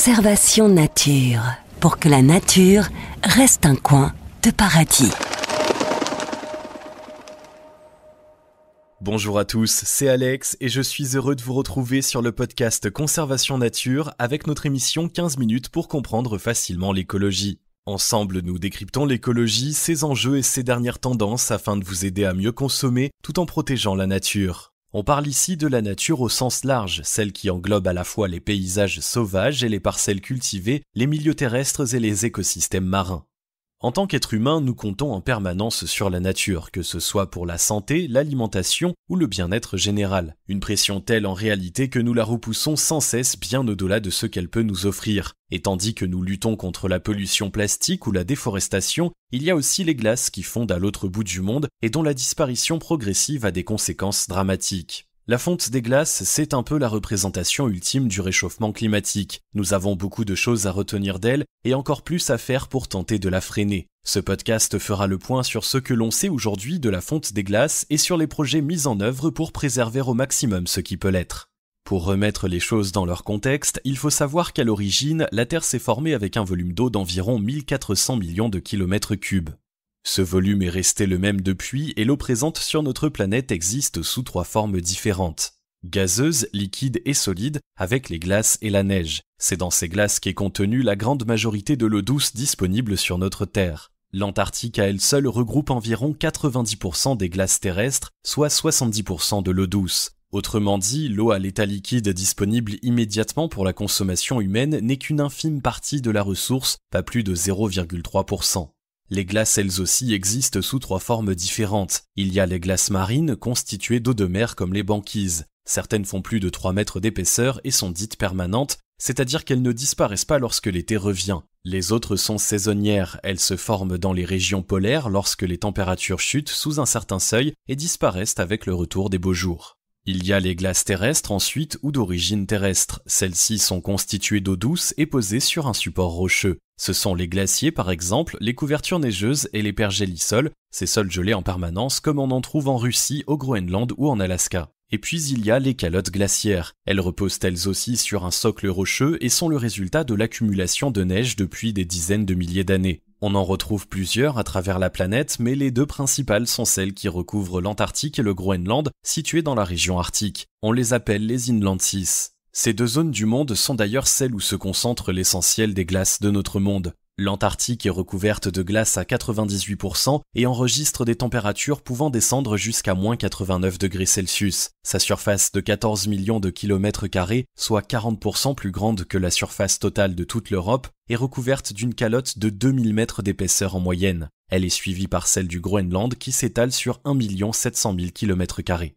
Conservation nature, pour que la nature reste un coin de paradis. Bonjour à tous, c'est Alex et je suis heureux de vous retrouver sur le podcast Conservation nature avec notre émission 15 minutes pour comprendre facilement l'écologie. Ensemble, nous décryptons l'écologie, ses enjeux et ses dernières tendances afin de vous aider à mieux consommer tout en protégeant la nature. On parle ici de la nature au sens large, celle qui englobe à la fois les paysages sauvages et les parcelles cultivées, les milieux terrestres et les écosystèmes marins. En tant qu'être humain, nous comptons en permanence sur la nature, que ce soit pour la santé, l'alimentation ou le bien-être général. Une pression telle en réalité que nous la repoussons sans cesse bien au-delà de ce qu'elle peut nous offrir. Et tandis que nous luttons contre la pollution plastique ou la déforestation, il y a aussi les glaces qui fondent à l'autre bout du monde et dont la disparition progressive a des conséquences dramatiques. La fonte des glaces, c'est un peu la représentation ultime du réchauffement climatique. Nous avons beaucoup de choses à retenir d'elle et encore plus à faire pour tenter de la freiner. Ce podcast fera le point sur ce que l'on sait aujourd'hui de la fonte des glaces et sur les projets mis en œuvre pour préserver au maximum ce qui peut l'être. Pour remettre les choses dans leur contexte, il faut savoir qu'à l'origine, la Terre s'est formée avec un volume d'eau d'environ 1400 millions de kilomètres cubes. Ce volume est resté le même depuis et l'eau présente sur notre planète existe sous trois formes différentes. Gazeuse, liquide et solide, avec les glaces et la neige. C'est dans ces glaces qu'est contenue la grande majorité de l'eau douce disponible sur notre Terre. L'Antarctique à elle seule regroupe environ 90% des glaces terrestres, soit 70% de l'eau douce. Autrement dit, l'eau à l'état liquide disponible immédiatement pour la consommation humaine n'est qu'une infime partie de la ressource, pas plus de 0,3%. Les glaces elles aussi existent sous trois formes différentes. Il y a les glaces marines constituées d'eau de mer comme les banquises. Certaines font plus de 3 mètres d'épaisseur et sont dites permanentes, c'est-à-dire qu'elles ne disparaissent pas lorsque l'été revient. Les autres sont saisonnières, elles se forment dans les régions polaires lorsque les températures chutent sous un certain seuil et disparaissent avec le retour des beaux jours. Il y a les glaces terrestres ensuite ou d'origine terrestre. Celles-ci sont constituées d'eau douce et posées sur un support rocheux. Ce sont les glaciers par exemple, les couvertures neigeuses et les pergélisols, ces sols gelés en permanence comme on en trouve en Russie, au Groenland ou en Alaska. Et puis il y a les calottes glaciaires. Elles reposent elles aussi sur un socle rocheux et sont le résultat de l'accumulation de neige depuis des dizaines de milliers d'années. On en retrouve plusieurs à travers la planète, mais les deux principales sont celles qui recouvrent l'Antarctique et le Groenland, situées dans la région arctique. On les appelle les Inland Ces deux zones du monde sont d'ailleurs celles où se concentre l'essentiel des glaces de notre monde. L'Antarctique est recouverte de glace à 98% et enregistre des températures pouvant descendre jusqu'à moins 89 degrés Celsius. Sa surface de 14 millions de kilomètres carrés, soit 40% plus grande que la surface totale de toute l'Europe, est recouverte d'une calotte de 2000 mètres d'épaisseur en moyenne. Elle est suivie par celle du Groenland qui s'étale sur 1 700 000 km carrés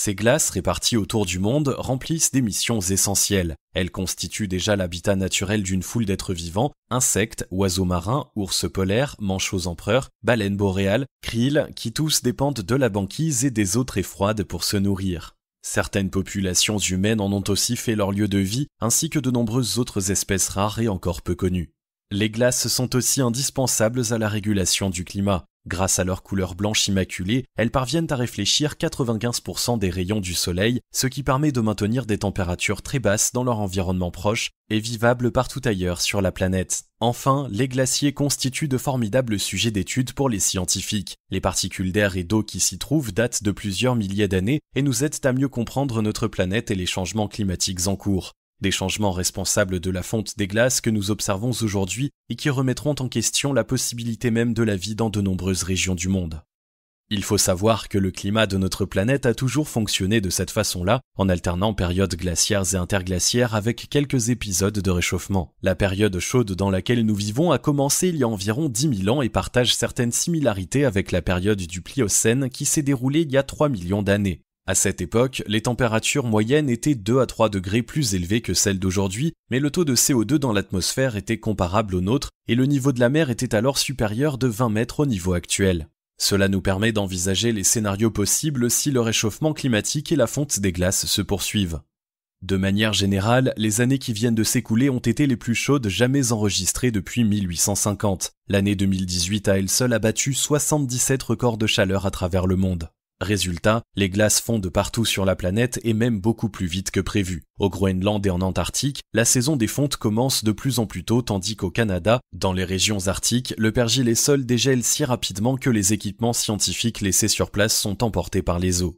ces glaces réparties autour du monde remplissent des missions essentielles. Elles constituent déjà l'habitat naturel d'une foule d'êtres vivants, insectes, oiseaux marins, ours polaires, manchots empereurs, baleines boréales, krill, qui tous dépendent de la banquise et des eaux très froides pour se nourrir. Certaines populations humaines en ont aussi fait leur lieu de vie, ainsi que de nombreuses autres espèces rares et encore peu connues. Les glaces sont aussi indispensables à la régulation du climat. Grâce à leur couleur blanche immaculée, elles parviennent à réfléchir 95% des rayons du soleil, ce qui permet de maintenir des températures très basses dans leur environnement proche et vivables partout ailleurs sur la planète. Enfin, les glaciers constituent de formidables sujets d'étude pour les scientifiques. Les particules d'air et d'eau qui s'y trouvent datent de plusieurs milliers d'années et nous aident à mieux comprendre notre planète et les changements climatiques en cours. Des changements responsables de la fonte des glaces que nous observons aujourd'hui et qui remettront en question la possibilité même de la vie dans de nombreuses régions du monde. Il faut savoir que le climat de notre planète a toujours fonctionné de cette façon-là, en alternant périodes glaciaires et interglaciaires avec quelques épisodes de réchauffement. La période chaude dans laquelle nous vivons a commencé il y a environ 10 000 ans et partage certaines similarités avec la période du Pliocène qui s'est déroulée il y a 3 millions d'années. À cette époque, les températures moyennes étaient 2 à 3 degrés plus élevées que celles d'aujourd'hui, mais le taux de CO2 dans l'atmosphère était comparable au nôtre et le niveau de la mer était alors supérieur de 20 mètres au niveau actuel. Cela nous permet d'envisager les scénarios possibles si le réchauffement climatique et la fonte des glaces se poursuivent. De manière générale, les années qui viennent de s'écouler ont été les plus chaudes jamais enregistrées depuis 1850. L'année 2018 à elle seule a battu 77 records de chaleur à travers le monde. Résultat, les glaces fondent partout sur la planète et même beaucoup plus vite que prévu. Au Groenland et en Antarctique, la saison des fontes commence de plus en plus tôt tandis qu'au Canada, dans les régions arctiques, le pergil et sol dégèle si rapidement que les équipements scientifiques laissés sur place sont emportés par les eaux.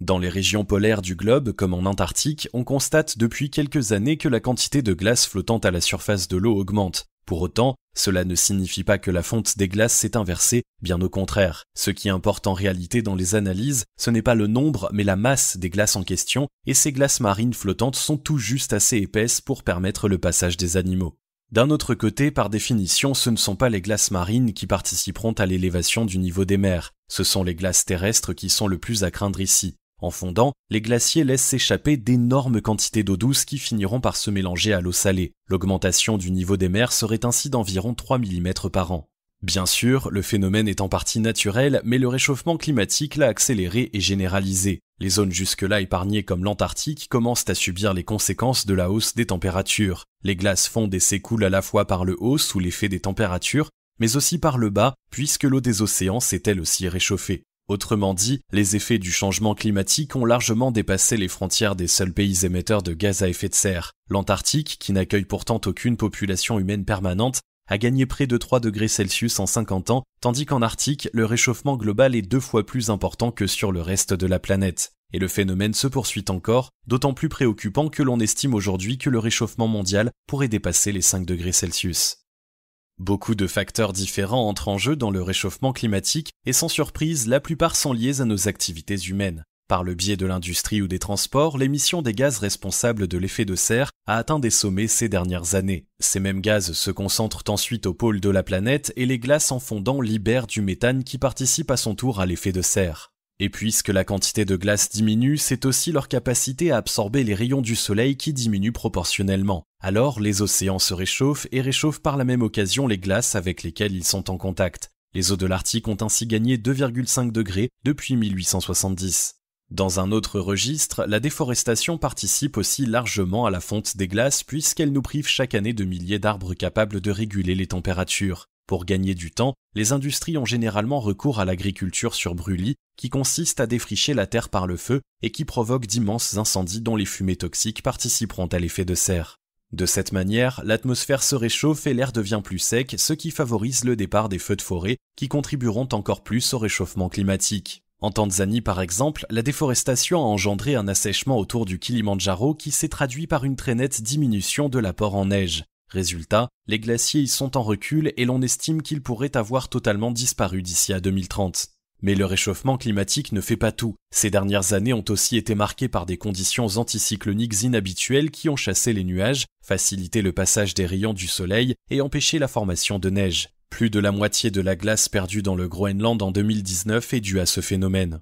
Dans les régions polaires du globe, comme en Antarctique, on constate depuis quelques années que la quantité de glace flottant à la surface de l'eau augmente. Pour autant, cela ne signifie pas que la fonte des glaces s'est inversée, bien au contraire. Ce qui importe en réalité dans les analyses, ce n'est pas le nombre mais la masse des glaces en question, et ces glaces marines flottantes sont tout juste assez épaisses pour permettre le passage des animaux. D'un autre côté, par définition, ce ne sont pas les glaces marines qui participeront à l'élévation du niveau des mers, ce sont les glaces terrestres qui sont le plus à craindre ici. En fondant, les glaciers laissent s'échapper d'énormes quantités d'eau douce qui finiront par se mélanger à l'eau salée. L'augmentation du niveau des mers serait ainsi d'environ 3 mm par an. Bien sûr, le phénomène est en partie naturel, mais le réchauffement climatique l'a accéléré et généralisé. Les zones jusque-là épargnées comme l'Antarctique commencent à subir les conséquences de la hausse des températures. Les glaces fondent et s'écoulent à la fois par le haut sous l'effet des températures, mais aussi par le bas, puisque l'eau des océans s'est elle aussi réchauffée. Autrement dit, les effets du changement climatique ont largement dépassé les frontières des seuls pays émetteurs de gaz à effet de serre. L'Antarctique, qui n'accueille pourtant aucune population humaine permanente, a gagné près de 3 degrés Celsius en 50 ans, tandis qu'en Arctique, le réchauffement global est deux fois plus important que sur le reste de la planète. Et le phénomène se poursuit encore, d'autant plus préoccupant que l'on estime aujourd'hui que le réchauffement mondial pourrait dépasser les 5 degrés Celsius. Beaucoup de facteurs différents entrent en jeu dans le réchauffement climatique et sans surprise, la plupart sont liés à nos activités humaines. Par le biais de l'industrie ou des transports, l'émission des gaz responsables de l'effet de serre a atteint des sommets ces dernières années. Ces mêmes gaz se concentrent ensuite au pôle de la planète et les glaces en fondant libèrent du méthane qui participe à son tour à l'effet de serre. Et puisque la quantité de glace diminue, c'est aussi leur capacité à absorber les rayons du soleil qui diminue proportionnellement. Alors les océans se réchauffent et réchauffent par la même occasion les glaces avec lesquelles ils sont en contact. Les eaux de l'Arctique ont ainsi gagné 2,5 degrés depuis 1870. Dans un autre registre, la déforestation participe aussi largement à la fonte des glaces puisqu'elle nous prive chaque année de milliers d'arbres capables de réguler les températures. Pour gagner du temps, les industries ont généralement recours à l'agriculture sur brûlis, qui consiste à défricher la terre par le feu et qui provoque d'immenses incendies dont les fumées toxiques participeront à l'effet de serre. De cette manière, l'atmosphère se réchauffe et l'air devient plus sec, ce qui favorise le départ des feux de forêt, qui contribueront encore plus au réchauffement climatique. En Tanzanie, par exemple, la déforestation a engendré un assèchement autour du Kilimandjaro qui s'est traduit par une très nette diminution de l'apport en neige. Résultat, les glaciers y sont en recul et l'on estime qu'ils pourraient avoir totalement disparu d'ici à 2030. Mais le réchauffement climatique ne fait pas tout. Ces dernières années ont aussi été marquées par des conditions anticycloniques inhabituelles qui ont chassé les nuages, facilité le passage des rayons du soleil et empêché la formation de neige. Plus de la moitié de la glace perdue dans le Groenland en 2019 est due à ce phénomène.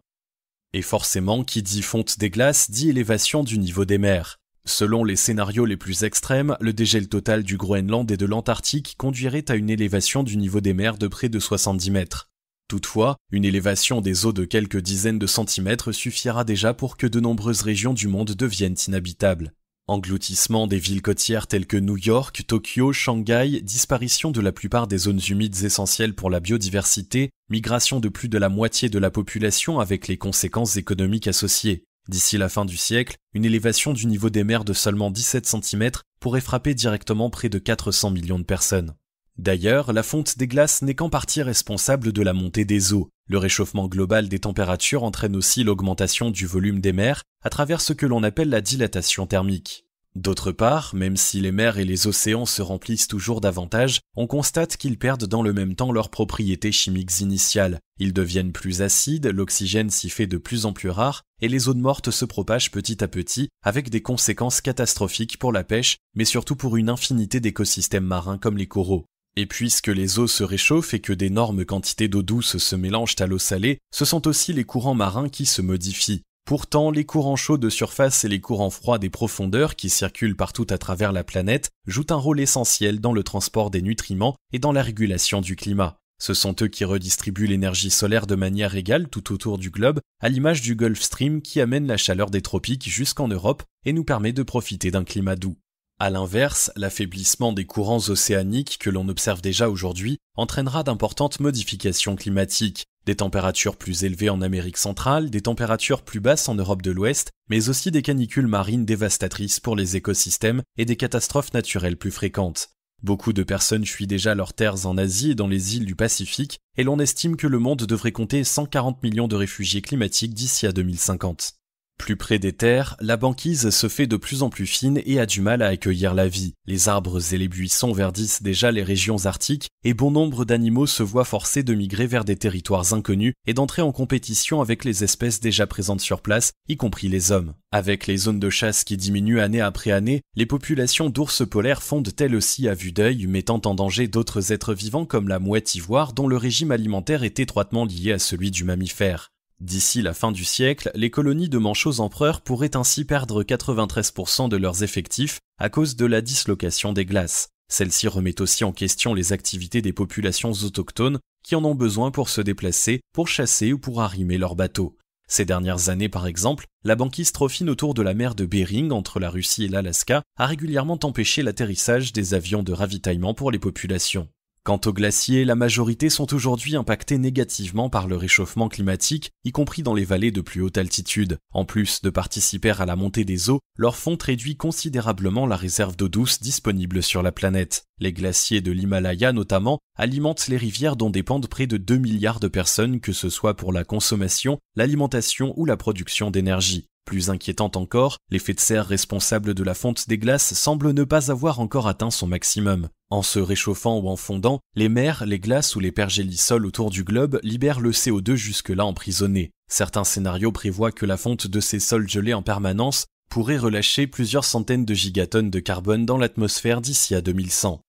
Et forcément, qui dit fonte des glaces dit élévation du niveau des mers. Selon les scénarios les plus extrêmes, le dégel total du Groenland et de l'Antarctique conduirait à une élévation du niveau des mers de près de 70 mètres. Toutefois, une élévation des eaux de quelques dizaines de centimètres suffira déjà pour que de nombreuses régions du monde deviennent inhabitables. Engloutissement des villes côtières telles que New York, Tokyo, Shanghai, disparition de la plupart des zones humides essentielles pour la biodiversité, migration de plus de la moitié de la population avec les conséquences économiques associées. D'ici la fin du siècle, une élévation du niveau des mers de seulement 17 cm pourrait frapper directement près de 400 millions de personnes. D'ailleurs, la fonte des glaces n'est qu'en partie responsable de la montée des eaux. Le réchauffement global des températures entraîne aussi l'augmentation du volume des mers à travers ce que l'on appelle la dilatation thermique. D'autre part, même si les mers et les océans se remplissent toujours davantage, on constate qu'ils perdent dans le même temps leurs propriétés chimiques initiales. Ils deviennent plus acides, l'oxygène s'y fait de plus en plus rare, et les zones mortes se propagent petit à petit, avec des conséquences catastrophiques pour la pêche, mais surtout pour une infinité d'écosystèmes marins comme les coraux. Et puisque les eaux se réchauffent et que d'énormes quantités d'eau douce se mélangent à l'eau salée, ce sont aussi les courants marins qui se modifient. Pourtant, les courants chauds de surface et les courants froids des profondeurs qui circulent partout à travers la planète jouent un rôle essentiel dans le transport des nutriments et dans la régulation du climat. Ce sont eux qui redistribuent l'énergie solaire de manière égale tout autour du globe, à l'image du Gulf Stream qui amène la chaleur des tropiques jusqu'en Europe et nous permet de profiter d'un climat doux. A l'inverse, l'affaiblissement des courants océaniques que l'on observe déjà aujourd'hui entraînera d'importantes modifications climatiques. Des températures plus élevées en Amérique centrale, des températures plus basses en Europe de l'Ouest, mais aussi des canicules marines dévastatrices pour les écosystèmes et des catastrophes naturelles plus fréquentes. Beaucoup de personnes fuient déjà leurs terres en Asie et dans les îles du Pacifique, et l'on estime que le monde devrait compter 140 millions de réfugiés climatiques d'ici à 2050. Plus près des terres, la banquise se fait de plus en plus fine et a du mal à accueillir la vie. Les arbres et les buissons verdissent déjà les régions arctiques et bon nombre d'animaux se voient forcés de migrer vers des territoires inconnus et d'entrer en compétition avec les espèces déjà présentes sur place, y compris les hommes. Avec les zones de chasse qui diminuent année après année, les populations d'ours polaires fondent elles aussi à vue d'œil, mettant en danger d'autres êtres vivants comme la mouette ivoire dont le régime alimentaire est étroitement lié à celui du mammifère. D'ici la fin du siècle, les colonies de manchots empereurs pourraient ainsi perdre 93% de leurs effectifs à cause de la dislocation des glaces. Celle-ci remet aussi en question les activités des populations autochtones qui en ont besoin pour se déplacer, pour chasser ou pour arrimer leurs bateaux. Ces dernières années, par exemple, la banquise trophine autour de la mer de Bering entre la Russie et l'Alaska a régulièrement empêché l'atterrissage des avions de ravitaillement pour les populations. Quant aux glaciers, la majorité sont aujourd'hui impactés négativement par le réchauffement climatique, y compris dans les vallées de plus haute altitude. En plus de participer à la montée des eaux, leur fonte réduit considérablement la réserve d'eau douce disponible sur la planète. Les glaciers de l'Himalaya notamment alimentent les rivières dont dépendent près de 2 milliards de personnes que ce soit pour la consommation, l'alimentation ou la production d'énergie. Plus inquiétante encore, l'effet de serre responsable de la fonte des glaces semble ne pas avoir encore atteint son maximum. En se réchauffant ou en fondant, les mers, les glaces ou les pergélisols autour du globe libèrent le CO2 jusque-là emprisonné. Certains scénarios prévoient que la fonte de ces sols gelés en permanence pourrait relâcher plusieurs centaines de gigatonnes de carbone dans l'atmosphère d'ici à 2100.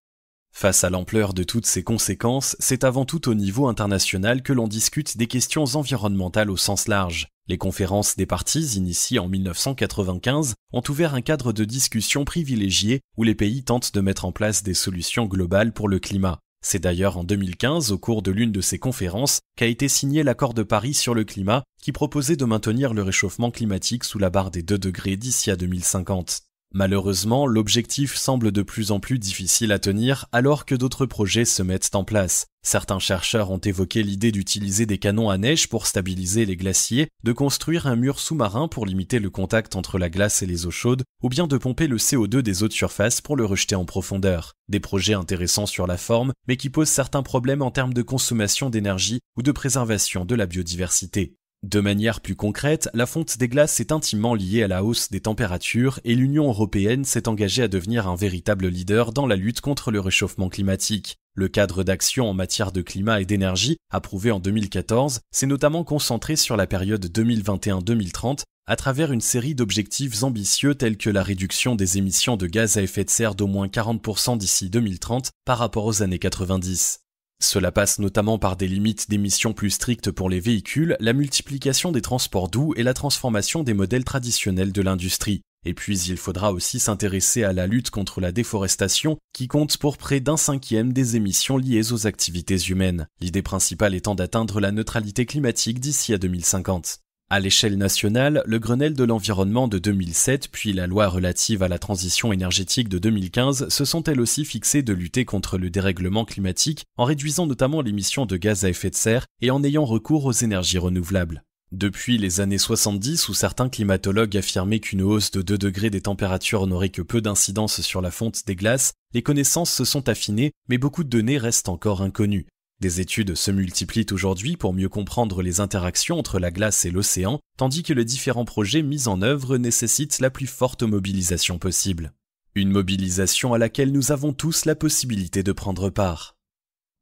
Face à l'ampleur de toutes ces conséquences, c'est avant tout au niveau international que l'on discute des questions environnementales au sens large. Les conférences des parties, initiées en 1995, ont ouvert un cadre de discussion privilégié où les pays tentent de mettre en place des solutions globales pour le climat. C'est d'ailleurs en 2015, au cours de l'une de ces conférences, qu'a été signé l'accord de Paris sur le climat qui proposait de maintenir le réchauffement climatique sous la barre des 2 degrés d'ici à 2050. Malheureusement, l'objectif semble de plus en plus difficile à tenir alors que d'autres projets se mettent en place. Certains chercheurs ont évoqué l'idée d'utiliser des canons à neige pour stabiliser les glaciers, de construire un mur sous-marin pour limiter le contact entre la glace et les eaux chaudes, ou bien de pomper le CO2 des eaux de surface pour le rejeter en profondeur. Des projets intéressants sur la forme, mais qui posent certains problèmes en termes de consommation d'énergie ou de préservation de la biodiversité. De manière plus concrète, la fonte des glaces est intimement liée à la hausse des températures et l'Union européenne s'est engagée à devenir un véritable leader dans la lutte contre le réchauffement climatique. Le cadre d'action en matière de climat et d'énergie, approuvé en 2014, s'est notamment concentré sur la période 2021-2030 à travers une série d'objectifs ambitieux tels que la réduction des émissions de gaz à effet de serre d'au moins 40% d'ici 2030 par rapport aux années 90. Cela passe notamment par des limites d'émissions plus strictes pour les véhicules, la multiplication des transports doux et la transformation des modèles traditionnels de l'industrie. Et puis il faudra aussi s'intéresser à la lutte contre la déforestation, qui compte pour près d'un cinquième des émissions liées aux activités humaines, l'idée principale étant d'atteindre la neutralité climatique d'ici à 2050. À l'échelle nationale, le Grenelle de l'environnement de 2007 puis la loi relative à la transition énergétique de 2015 se sont elles aussi fixées de lutter contre le dérèglement climatique en réduisant notamment l'émission de gaz à effet de serre et en ayant recours aux énergies renouvelables. Depuis les années 70, où certains climatologues affirmaient qu'une hausse de 2 degrés des températures n'aurait que peu d'incidence sur la fonte des glaces, les connaissances se sont affinées, mais beaucoup de données restent encore inconnues. Des études se multiplient aujourd'hui pour mieux comprendre les interactions entre la glace et l'océan, tandis que les différents projets mis en œuvre nécessitent la plus forte mobilisation possible. Une mobilisation à laquelle nous avons tous la possibilité de prendre part.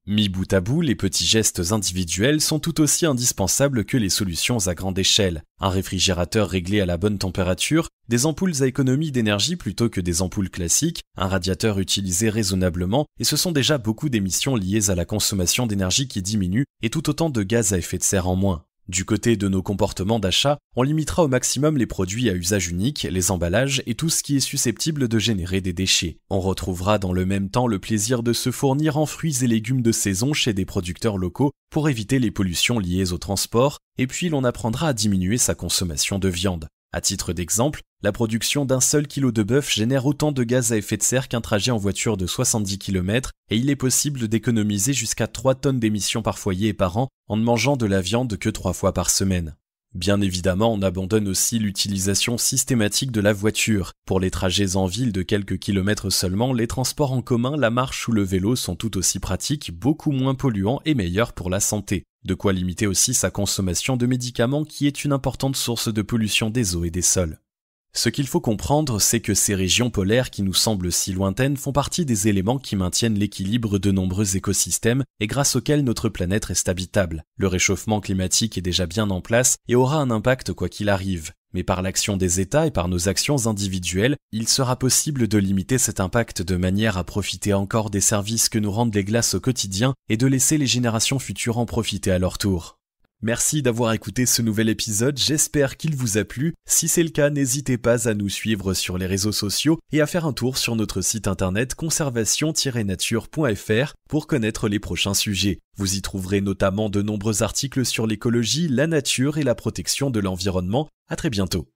Mis bout à bout, les petits gestes individuels sont tout aussi indispensables que les solutions à grande échelle. Un réfrigérateur réglé à la bonne température, des ampoules à économie d'énergie plutôt que des ampoules classiques, un radiateur utilisé raisonnablement, et ce sont déjà beaucoup d'émissions liées à la consommation d'énergie qui diminue et tout autant de gaz à effet de serre en moins. Du côté de nos comportements d'achat, on limitera au maximum les produits à usage unique, les emballages et tout ce qui est susceptible de générer des déchets. On retrouvera dans le même temps le plaisir de se fournir en fruits et légumes de saison chez des producteurs locaux pour éviter les pollutions liées au transport, et puis l'on apprendra à diminuer sa consommation de viande. À titre d'exemple, la production d'un seul kilo de bœuf génère autant de gaz à effet de serre qu'un trajet en voiture de 70 km et il est possible d'économiser jusqu'à 3 tonnes d'émissions par foyer et par an en ne mangeant de la viande que 3 fois par semaine. Bien évidemment, on abandonne aussi l'utilisation systématique de la voiture. Pour les trajets en ville de quelques kilomètres seulement, les transports en commun, la marche ou le vélo sont tout aussi pratiques, beaucoup moins polluants et meilleurs pour la santé. De quoi limiter aussi sa consommation de médicaments qui est une importante source de pollution des eaux et des sols. Ce qu'il faut comprendre, c'est que ces régions polaires qui nous semblent si lointaines font partie des éléments qui maintiennent l'équilibre de nombreux écosystèmes et grâce auxquels notre planète reste habitable. Le réchauffement climatique est déjà bien en place et aura un impact quoi qu'il arrive. Mais par l'action des États et par nos actions individuelles, il sera possible de limiter cet impact de manière à profiter encore des services que nous rendent les glaces au quotidien et de laisser les générations futures en profiter à leur tour. Merci d'avoir écouté ce nouvel épisode, j'espère qu'il vous a plu. Si c'est le cas, n'hésitez pas à nous suivre sur les réseaux sociaux et à faire un tour sur notre site internet conservation-nature.fr pour connaître les prochains sujets. Vous y trouverez notamment de nombreux articles sur l'écologie, la nature et la protection de l'environnement. À très bientôt.